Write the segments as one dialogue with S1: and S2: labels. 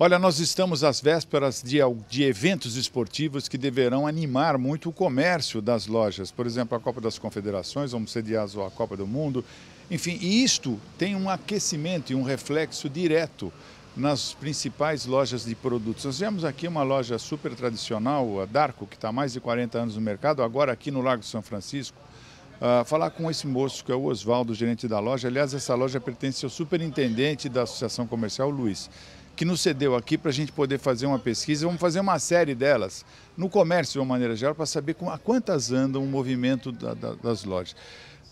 S1: Olha, nós estamos às vésperas de, de, eventos esportivos que deverão animar muito o comércio das lojas. Por exemplo, a Copa das Confederações, vamos sediar a Copa do Mundo. Enfim, e isto tem um aquecimento e um reflexo direto nas principais lojas de produtos. Nós temos aqui uma loja super tradicional, a Darco, que está há mais de 40 anos no mercado, agora aqui no Largo de São Francisco. Uh, falar com esse moço que é o Oswaldo, gerente da loja. Aliás, essa loja pertence ao superintendente da Associação Comercial, Luiz que nos cedeu aqui para a gente poder fazer uma pesquisa. Vamos fazer uma série delas no comércio, de uma maneira geral, para saber a quantas andam o movimento da, da, das lojas.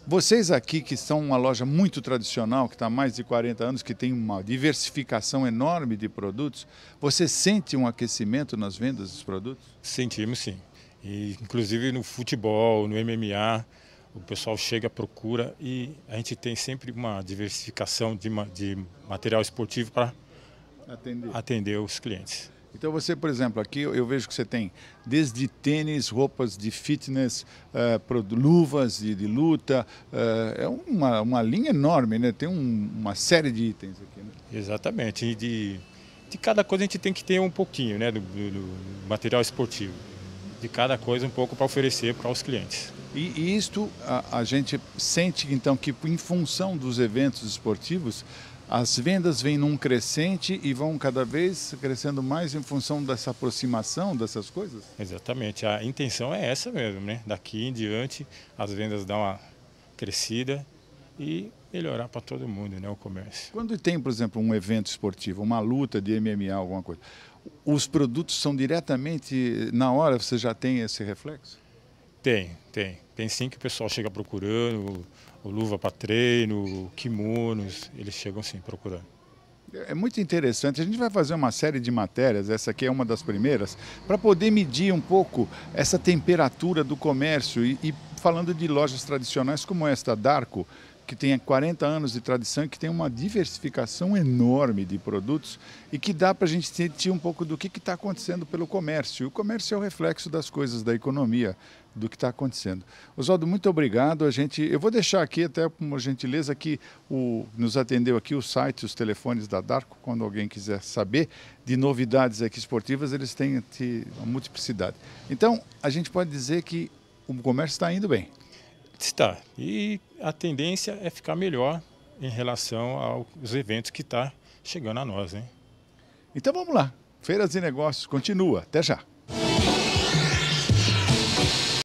S1: Vocês aqui, que são uma loja muito tradicional, que está há mais de 40 anos, que tem uma diversificação enorme de produtos, você sente um aquecimento nas vendas dos produtos? Sentimos, sim. E, inclusive no futebol,
S2: no MMA, o pessoal chega, procura e a gente tem sempre uma diversificação
S1: de, de material esportivo para atender, atender os clientes. Então você, por exemplo, aqui eu vejo que você tem desde tênis, roupas de fitness, uh, luvas de, de luta, uh, é uma, uma linha enorme, né? Tem um, uma série de itens aqui. Né? Exatamente, e de, de cada coisa a gente tem que ter um
S2: pouquinho, né? Do, do, do material esportivo, de cada coisa um pouco para oferecer para os clientes.
S1: E, isto a, a gente sente então que em função dos eventos esportivos as vendas vêm num crescente e vão cada vez crescendo mais em função dessa aproximação dessas coisas? Exatamente, a intenção é essa mesmo, né? Daqui em
S2: diante as vendas dão uma crescida e melhorar para todo mundo,
S1: né, o comércio. Quando tem, por exemplo, um evento esportivo, uma luta de MMA, alguma coisa, os produtos são diretamente na hora você já tem esse reflexo? Tem,
S2: tem. Tem sim que o pessoal chega procurando, o luva para treino, kimonos,
S1: eles chegam sim procurando. É, é muito interessante. A gente vai fazer uma série de matérias, essa aqui é uma das primeiras, para poder medir um pouco essa temperatura do comércio e, e falando de lojas tradicionais como esta, Darco, que tem 40 anos de tradição e que tem uma diversificação enorme de produtos e que dá para a gente sentir um pouco do que está acontecendo pelo comércio. O comércio é o reflexo das coisas, da economia, do que está acontecendo. Oswaldo, muito obrigado. A gente, eu vou deixar aqui até por gentileza que o, nos atendeu aqui o site, os telefones da Darco, quando alguém quiser saber de novidades aqui esportivas, eles têm uma multiplicidade. Então, a gente pode dizer que o comércio está indo bem. Está. E a tendência é ficar
S2: melhor em relação aos eventos que está chegando a nós. Hein?
S1: Então vamos lá. Feiras e Negócios continua. Até já.